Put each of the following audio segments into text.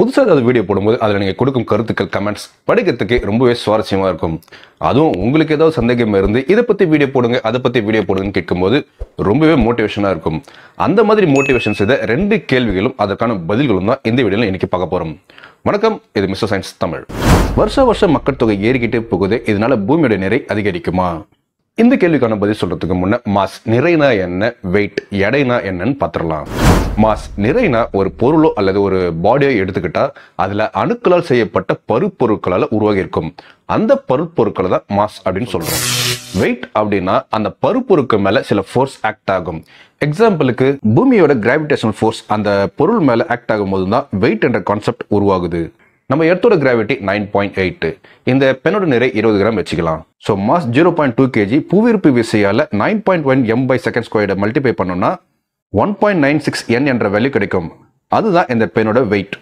புதுசாக ஏதாவது வீடியோ போடும்போது அதில் நீங்கள் கொடுக்கும் கருத்துக்கள் கமெண்ட்ஸ் படிக்கிறதுக்கு ரொம்பவே சுவாரஸ்யமாக இருக்கும் அதுவும் உங்களுக்கு ஏதாவது சந்தேகம் இருந்து இதை பற்றி வீடியோ போடுங்க அதை பற்றி வீடியோ போடுங்கன்னு கேட்கும்போது ரொம்பவே மோட்டிவேஷனாக இருக்கும் அந்த மாதிரி மோட்டிவேஷன் செய்த ரெண்டு கேள்விகளும் அதற்கான பதில்களும் தான் இந்த வீடியோவில் இன்றைக்கி பார்க்க போகிறோம் வணக்கம் இது மிஸ்டர் சயின்ஸ் தமிழ் வருஷ வருஷம் மக்கள் தொகை ஏறிக்கிட்டே போகுது இதனால் பூமியோட நிறை அதிகரிக்குமா இந்த கேள்விக்கான பதில் சொல்றதுக்கு முன்னே மாஸ் நிறைனா என்ன வெயிட் எடைனா என்னன்னு பார்த்துடலாம் மாஸ் நிறைனா ஒரு பொருளோ அல்லது ஒரு பாடியோ எடுத்துக்கிட்டா அதுல அணுக்களால் செய்யப்பட்ட பருப்பொருட்களால் உருவாகி இருக்கும் அந்த பருப்பொருட்களை தான் மாஸ் அப்படின்னு சொல்றோம் வெயிட் அப்படின்னா அந்த பருப்பொருக்கு மேல சில ஃபோர்ஸ் ஆக்ட் ஆகும் எக்ஸாம்பிளுக்கு பூமியோட கிராவிடேஷனல் ஃபோர்ஸ் அந்த பொருள் மேல ஆக்ட் ஆகும் போது தான் வெயிட் என்ற கான்செப்ட் உருவாகுது நம்ம எர்த்தோட கிராவிட்டி நைன் பாயிண்ட் எயிட் இந்த பெண்ணோட நிறை இருபது கிராம் வச்சுக்கலாம் so mass zero point two KG புவியிருப்பு விசையால் nine point one M by second ஸ்கொயர்டை மல்டிபை பண்ணோம்னா one point nine six N என்ற வேல்யூ கிடைக்கும் அதுதான் இந்த பெண்ணோட வெயிட்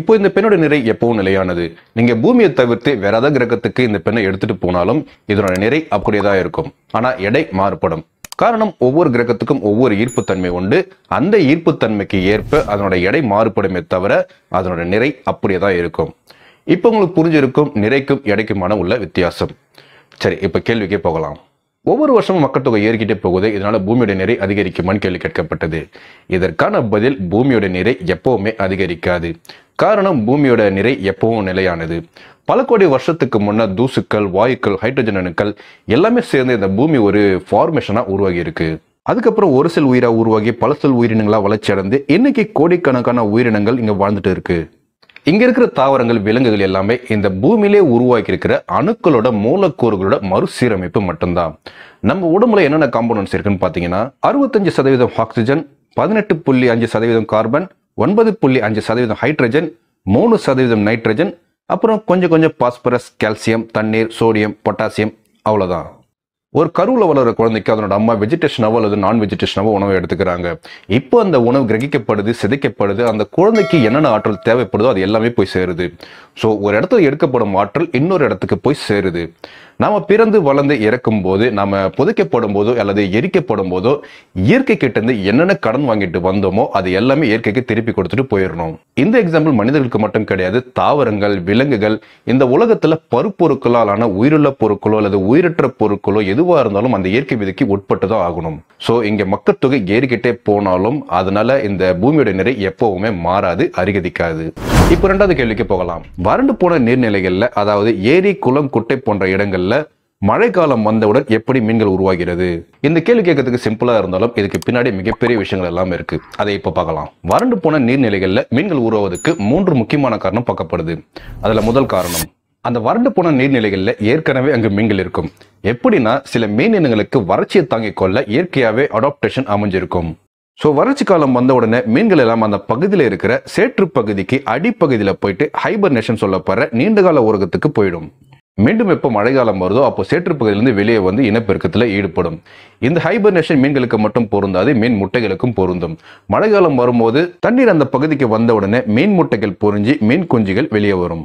இப்போ இந்த பெண்ணோட நிறை எப்பவும் நிலையானது நீங்கள் பூமியை தவிர்த்து வேற ஏதாவது கிரகத்துக்கு இந்த பெண்ணை எடுத்துகிட்டு போனாலும் இதனோட நிறை அப்படியே தான் இருக்கும் ஆனால் எடை மாறுபடும் காரணம் ஒவ்வொரு கிரகத்துக்கும் ஒவ்வொரு ஈர்ப்புத்தன்மை உண்டு அந்த ஈர்ப்புத்தன்மைக்கு ஏற்ப அதனோட எடை மாறுபடுமே தவிர அதனோட நிறை அப்படியே தான் இருக்கும் இப்போ உங்களுக்கு புரிஞ்சிருக்கும் நிறைக்கும் எடைக்குமான உள்ள வித்தியாசம் சரி இப்போ கேள்விக்கே போகலாம் ஒவ்வொரு வருஷமும் மக்கள் தொகை ஏறிக்கிட்டே போகுது இதனால பூமியோட நிறை அதிகரிக்குமான்னு கேள்வி கேட்கப்பட்டது இதற்கான பதில் பூமியோட நிறை எப்பவுமே அதிகரிக்காது காரணம் பூமியோட நிறை எப்பவும் நிலையானது பல கோடி வருஷத்துக்கு முன்னே தூசுக்கள் வாயுக்கள் ஹைட்ரஜன் அணுக்கள் எல்லாமே சேர்ந்து இந்த பூமி ஒரு ஃபார்மேஷனாக உருவாகி இருக்கு அதுக்கப்புறம் ஒரு சில உயிராக உருவாகி பல சில உயிரினங்களாக வளர்ச்சி அடைந்து இன்னைக்கு கோடிக்கணக்கான உயிரினங்கள் இங்கே வாழ்ந்துட்டு இருக்கு இங்க இருக்கிற தாவரங்கள் விலங்குகள் எல்லாமே இந்த பூமியிலே உருவாக்கி இருக்கிற அணுக்களோட மூலக்கூறுகளோட மறுசீரமைப்பு மட்டும்தான் நம்ம உடம்புல என்னென்ன காம்போனன்ஸ் இருக்குன்னு பார்த்தீங்கன்னா அறுபத்தஞ்சு சதவீதம் ஆக்சிஜன் பதினெட்டு புள்ளி அஞ்சு சதவீதம் கார்பன் ஒன்பது புள்ளி அஞ்சு சதவீதம் ஹைட்ரஜன் மூணு சதவீதம் நைட்ரஜன் அப்புறம் கொஞ்சம் கொஞ்சம் பாஸ்பரஸ் கால்சியம் தண்ணீர் சோடியம் பொட்டாசியம் அவ்வளோதான் ஒரு கருவில் வளர குழந்தைக்கு அதனோட அம்மா வெஜிடேஷனாவோ அல்லது நான் வெஜிடேஷனாவோ உணவு எடுத்துக்கிறாங்க இப்போ அந்த உணவு கிரகிக்கப்படுது சிதைக்கப்படுது அந்த குழந்தைக்கு என்னென்ன ஆற்றல் தேவைப்படுதோ அது எல்லாமே போய் சேருது ஸோ ஒரு இடத்துல எடுக்கப்படும் ஆற்றல் இன்னொரு இடத்துக்கு போய் சேருது நாம பிறந்து வளர்ந்து இறக்கும் போது நாம புதைக்கப்படும் போதோ அல்லது எரிக்கப்படும் போதோ இயற்கை இருந்து என்னென்ன கடன் வாங்கிட்டு வந்தோமோ அது எல்லாமே இயற்கைக்கு திருப்பி கொடுத்துட்டு போயிடணும் இந்த எக்ஸாம்பிள் மனிதர்களுக்கு மட்டும் கிடையாது தாவரங்கள் விலங்குகள் இந்த உலகத்துல பருப்பொருட்களாலான உயிருள்ள பொருட்களோ அல்லது உயிரற்ற பொருட்களோ எதுவாக இருந்தாலும் அந்த இயற்கை விதிக்கு உட்பட்டுதான் ஆகணும் ஸோ இங்கே மக்கள் தொகை ஏறிக்கிட்டே போனாலும் அதனால இந்த பூமியோட நிறை எப்பவுமே மாறாது அருகதிக்காது இப்போ ரெண்டாவது கேள்விக்கு போகலாம் வறண்டு போன நீர்நிலைகளில் அதாவது ஏரி குளம் குட்டை போன்ற இடங்கள் மழை மழைக்காலம் வந்தவுடன் எப்படி மீன்கள் உருவாகிறது இந்த கேள்வி கேட்கறதுக்கு சிம்பிளா இருந்தாலும் இதுக்கு பின்னாடி மிகப்பெரிய விஷயங்கள் எல்லாம் இருக்கு அதை இப்போ பார்க்கலாம் வறண்டு போன நீர்நிலைகள்ல மீன்கள் உருவாவதுக்கு மூன்று முக்கியமான காரணம் பார்க்கப்படுது அதுல முதல் காரணம் அந்த வறண்டு போன நீர்நிலைகள்ல ஏற்கனவே அங்கு மீன்கள் இருக்கும் எப்படின்னா சில மீன் இனங்களுக்கு வறட்சியை தாங்கிக் கொள்ள இயற்கையாவே அடாப்டேஷன் அமைஞ்சிருக்கும் ஸோ வறட்சி காலம் வந்த உடனே மீன்கள் எல்லாம் அந்த பகுதியில் இருக்கிற சேற்று பகுதிக்கு அடிப்பகுதியில் போயிட்டு ஹைபர்னேஷன் சொல்லப்படுற நீண்டகால உலகத்துக்கு போயிடும் மீண்டும் எப்போ மழைக்காலம் வருதோ அப்போ சேற்றுப்பகுதியிலிருந்து வெளியே வந்து இனப்பெருக்கத்தில் ஈடுபடும் இந்த ஹைபர்னேஷன் மீன்களுக்கு மட்டும் பொருந்தாது மீன் முட்டைகளுக்கும் பொருந்தும் மழைக்காலம் வரும்போது தண்ணீர் அந்த பகுதிக்கு வந்தவுடனே மீன் முட்டைகள் பொறிஞ்சி மீன் குஞ்சுகள் வெளியே வரும்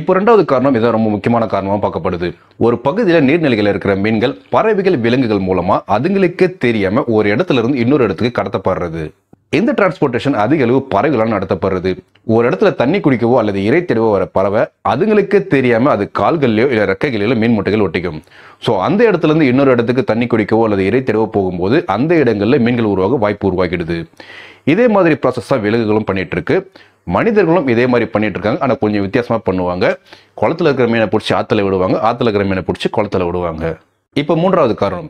இப்போ ரெண்டாவது காரணம் இதான் ரொம்ப முக்கியமான காரணமாக பார்க்கப்படுது ஒரு பகுதியில் நீர்நிலைகள் இருக்கிற மீன்கள் பறவைகள் விலங்குகள் மூலமாக அதுங்களுக்கே தெரியாமல் ஒரு இடத்துல இருந்து இன்னொரு இடத்துக்கு கடத்தப்படுறது இந்த டிரான்ஸ்போர்ட்டேஷன் அதிக அளவு பறவைகளால் நடத்தப்படுறது ஒரு இடத்துல தண்ணி குடிக்கவோ அல்லது இறை தேடவோ வர பறவை அதுங்களுக்கு தெரியாமல் அது கால்கள்லையோ இல்லை ரெக்கைகளிலோ மீன் முட்டைகள் ஒட்டிக்கும் ஸோ அந்த இடத்துலேருந்து இன்னொரு இடத்துக்கு தண்ணி குடிக்கவோ அல்லது இறை தேடவோ போகும்போது அந்த இடங்களில் மீன்கள் உருவாக வாய்ப்பு உருவாகிடுது இதே மாதிரி ப்ராசஸ் தான் பண்ணிட்டு பண்ணிகிட்ருக்கு மனிதர்களும் இதே மாதிரி பண்ணிகிட்டு இருக்காங்க ஆனால் கொஞ்சம் வித்தியாசமாக பண்ணுவாங்க குளத்துல இருக்கிற மீனை பிடிச்சி ஆற்றுல விடுவாங்க ஆற்றுல இருக்கிற மீனை பிடிச்சி குளத்துல விடுவாங்க இப்போ மூன்றாவது காரணம்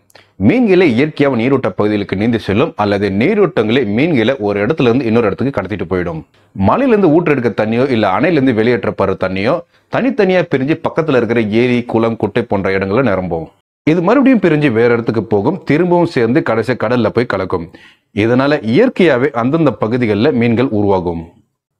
மீன்களை இயற்கையாக நீரூட்ட பகுதிகளுக்கு நீந்து செல்லும் அல்லது நீரூட்டங்களே மீன்களை ஒரு இடத்துல இருந்து இன்னொரு இடத்துக்கு கடத்திட்டு போயிடும் மலையிலிருந்து ஊற்று எடுக்க தண்ணியோ இல்லை அணையிலேருந்து வெளியேற்றப்படுற தண்ணியோ தனித்தனியாக பிரிஞ்சு பக்கத்தில் இருக்கிற ஏரி குளம் குட்டை போன்ற இடங்களில் நிரம்பும் இது மறுபடியும் பிரிஞ்சு வேற இடத்துக்கு போகும் திரும்பவும் சேர்ந்து கடைசி கடல்ல போய் கலக்கும் இதனால இயற்கையாகவே அந்தந்த பகுதிகளில் மீன்கள் உருவாகும்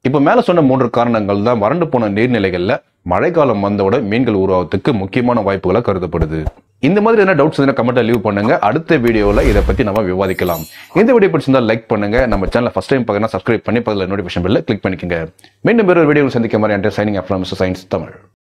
இப்போ மேலே சொன்ன மூன்று காரணங்கள் தான் வறண்டு போன நீர்நிலைகளில் மழைக்காலம் வந்தவுடன் மீன்கள் உருவாகத்துக்கு முக்கியமான வாய்ப்புகளாக கருதப்படுது இந்த மாதிரி எதனா டவுட்ஸ் இருந்தால் கமெண்ட்டில் லீவ் பண்ணுங்க அடுத்த வீடியோவில் இதை பற்றி நம்ம விவாதிக்கலாம் இந்த வீடியோ பிடிச்சிருந்தால் லைக் பண்ணுங்க நம்ம சேனல் ஃபஸ்ட் டைம் பார்க்கணும் சப்ஸ்கிரைப் பண்ணி பக்கத்தில் நோட்டிஃபிகேஷன் பில்ல கிளிக் பண்ணிக்கோங்க மீண்டும் பேர் ஒரு வீடியோ சந்திக்க மாதிரி அண்டர் சைனிங் அப்லாம் சயின்ஸ் தமிழ்